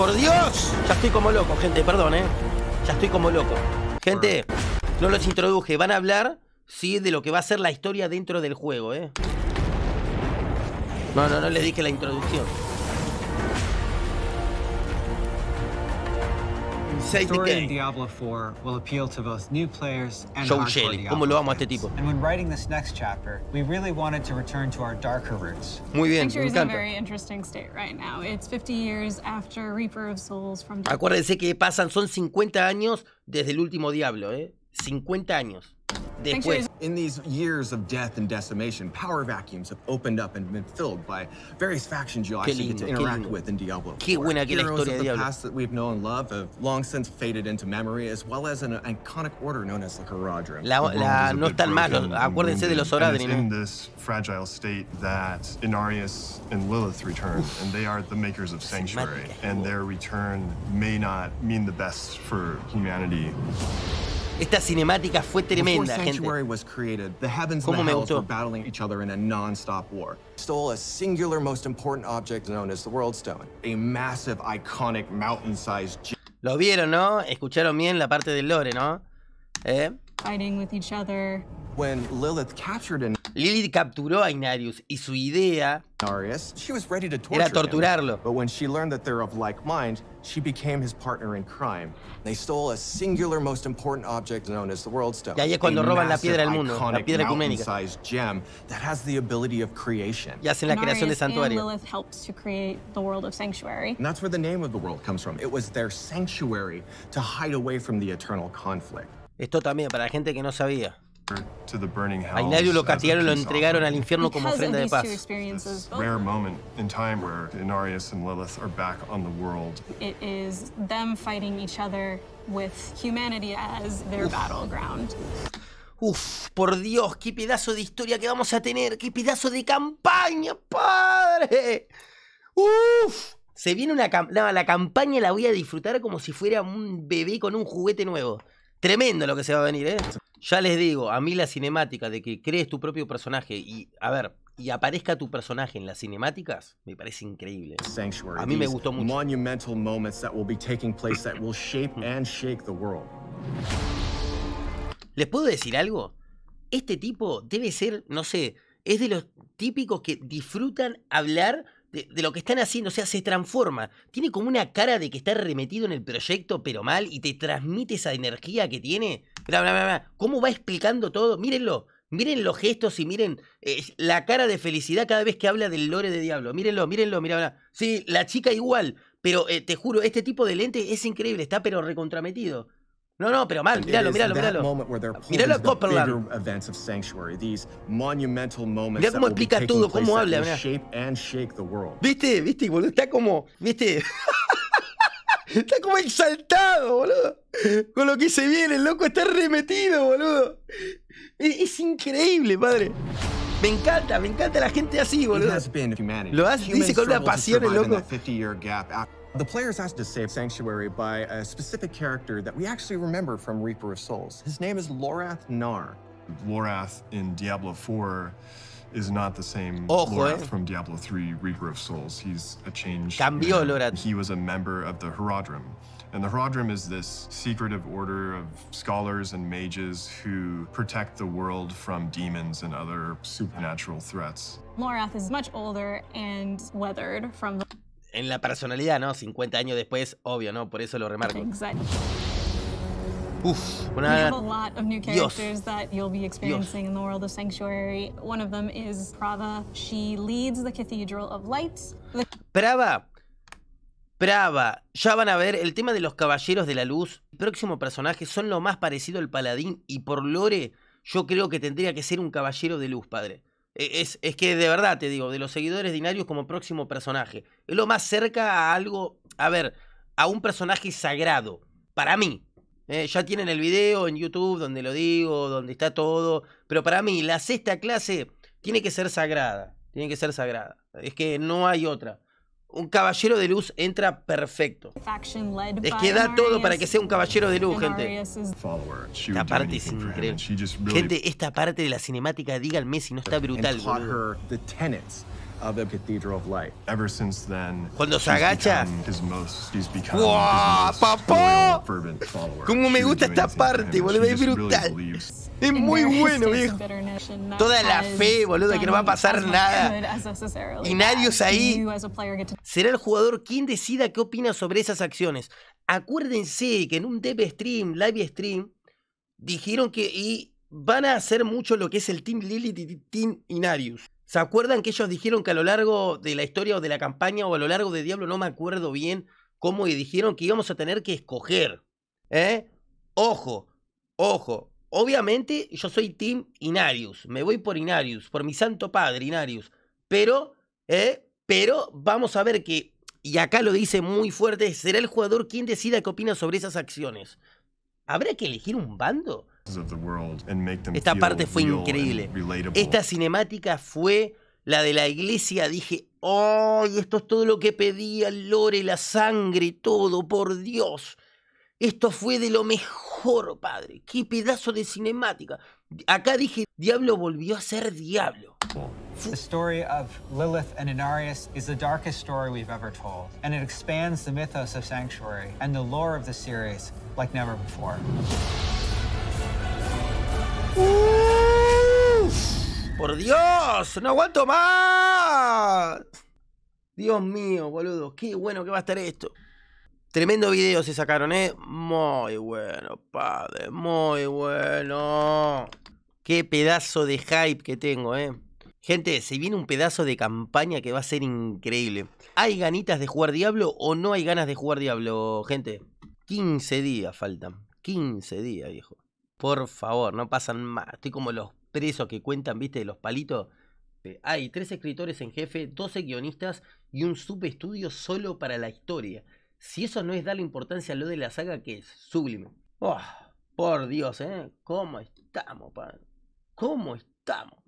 por Dios. Ya estoy como loco, gente, perdón, ¿eh? Ya estoy como loco. Gente, no los introduje, van a hablar, sí, de lo que va a ser la historia dentro del juego, ¿eh? No, no, no les dije la introducción. Diablo will appeal to both new players ¿cómo lo amo a este tipo? And when writing this next chapter, we really wanted to return to our darker roots. Muy bien, me encanta. Very interesting state right now. It's 50 years after Reaper of Souls from Acuérdense que pasan son 50 años desde el último diablo, ¿eh? 50 años. Después, in these years of death and decimation, power vacuums have opened up and been filled by various factions you'll actually lindo, get to interact with in Diablo. Qué buena que Heroes la historia of the Diablo. past that we've known and loved have long since faded into memory, as well as an iconic order known as the Haradrim. La, la, no están mal, acuérdense de los Horadrim. in this fragile state that Inarius and Lilith return, and they are the makers of Sanctuary, and their return may not mean the best for humanity. Esta cinemática fue tremenda, gente. ¿Cómo me gustó? battling each other in a non-stop war. Stole a singular most important object known as the World Stone, a massive iconic mountain-sized Lo vieron, ¿no? Escucharon bien la parte del lore, ¿no? ¿Eh? Fighting with each other. When Lilith captured an Lilith capturó a Inarius y su idea era torturarlo. But when she learned that they're of like mind, she became his partner in crime. They stole a singular most important object known as the World Stone. Y ahí es cuando roban la piedra del mundo, la piedra ecuménica. gem that has the ability of creation. Y hacen la creación de santuario. Lilith helps to create the world of sanctuary. And that's where the name of the world comes from. It was their sanctuary to hide away from the eternal conflict. Esto también para la gente que no sabía. A Hilario lo castigaron y lo entregaron al infierno como ofrenda de paz. Es Uf, por Dios, qué pedazo de historia que vamos a tener, qué pedazo de campaña, padre. Uf, se viene una la campaña la voy a disfrutar como si fuera un bebé con un juguete nuevo. Tremendo lo que se va a venir, eh. Ya les digo, a mí la cinemática de que crees tu propio personaje y, a ver, y aparezca tu personaje en las cinemáticas, me parece increíble. A mí me gustó mucho. ¿Les puedo decir algo? Este tipo debe ser, no sé, es de los típicos que disfrutan hablar de, de, lo que están haciendo, o sea, se transforma. Tiene como una cara de que está remetido en el proyecto, pero mal, y te transmite esa energía que tiene mira, mira, mira, ¿Cómo va explicando todo? Mírenlo. Miren los gestos y miren eh, la cara de felicidad cada vez que habla del lore de Diablo. Mírenlo, mírenlo, mira, mirá. Sí, la chica igual. Pero eh, te juro, este tipo de lente es increíble. Está pero recontrametido. No, no, pero mal. Míralo, míralo, míralo. Míralo a Copperland. Mirá cómo explica todo, cómo habla, mirá. ¿Viste? ¿Viste? Está como... ¿Viste? Está como exaltado, boludo. Con lo que se viene, el loco está remetido, boludo. E, es, increíble, padre. Me encanta, me encanta la gente así, boludo. Lo hace, dice con una pasión el loco. Uh, the players has to save Sanctuary by a specific character that we actually remember from Reaper of Souls. His name is Lorath Nar. Lorath in Diablo 4 is not the same Ojo, Lorath eh. from Diablo 3 Reaper of Souls. He's a changed. Cambió Lorath. He was a member of the Herodrum. And the Herodrum is this secretive order of scholars and mages who protect the world from demons and other supernatural threats. Lorath is much older and weathered from the... En la personalidad, ¿no? 50 años después, obvio, ¿no? Por eso lo remarco. Exactly. Uf, una... We have a lot of new characters that you'll be experiencing in the world of Sanctuary. One of them is Prava. She leads the Cathedral of Lights. Prava. Ya van a ver, el tema de los Caballeros de la Luz, el próximo personaje, son lo más parecido al paladín y por lore yo creo que tendría que ser un Caballero de Luz, padre. E, es, es que de verdad te digo, de los seguidores dinarios como próximo personaje. Es lo más cerca a algo, a ver, a un personaje sagrado. Para mí, eh, ya tienen el video en YouTube donde lo digo, donde está todo. Pero para mí, la sexta clase tiene que ser sagrada. Tiene que ser sagrada. Es que no hay otra. Un caballero de luz entra perfecto. Es que da todo para que sea un caballero de luz, gente. Esta parte es increíble. Gente, esta parte de la cinemática, díganme Messi, no está brutal. Cathedral of Light. cuando se agacha, Como me gusta esta parte, boludo, es brutal. es muy bueno, viejo. Toda la fe, boludo, que no va a pasar nada. Y ahí será el jugador quien decida qué opina sobre esas acciones. Acuérdense que en un dev stream, live stream, dijeron que y van a hacer mucho lo que es el Team Lilith y Team Inarius. ¿Se acuerdan que ellos dijeron que a lo largo de la historia o de la campaña o a lo largo de Diablo, no me acuerdo bien cómo, y dijeron que íbamos a tener que escoger? ¿Eh? Ojo, ojo. Obviamente yo soy Team Inarius, me voy por Inarius, por mi santo padre Inarius, pero, ¿eh? pero vamos a ver que, y acá lo dice muy fuerte, será el jugador quien decida qué opina sobre esas acciones. ¿Habrá que elegir un bando? Esta parte fue increíble. Esta cinemática fue la de la iglesia. Dije, ¡ay! esto es todo lo que pedía el lore, la sangre, todo, por Dios. Esto fue de lo mejor, padre. ¡Qué pedazo de cinemática! Acá dije, Diablo volvió a ser Diablo. The story of Lilith and Inarius is the darkest story we've ever told, and it expands the mythos of Sanctuary and the lore of the series like never before. por Dios, no aguanto más. Dios mío, boludo, qué bueno que va a estar esto. Tremendo video se sacaron, ¿eh? Muy bueno, padre, muy bueno. Qué pedazo de hype que tengo, ¿eh? Gente, se viene un pedazo de campaña que va a ser increíble. ¿Hay ganitas de jugar Diablo o no hay ganas de jugar Diablo, gente? 15 días faltan. 15 días, viejo. Por favor, no pasan más. Estoy como los presos que cuentan, viste, los palitos. Eh, hay tres escritores en jefe, 12 guionistas y un subestudio solo para la historia. Si eso no es darle importancia a lo de la saga, que es sublime. Oh, por Dios, ¿eh? ¿Cómo estamos, pan? ¿Cómo estamos?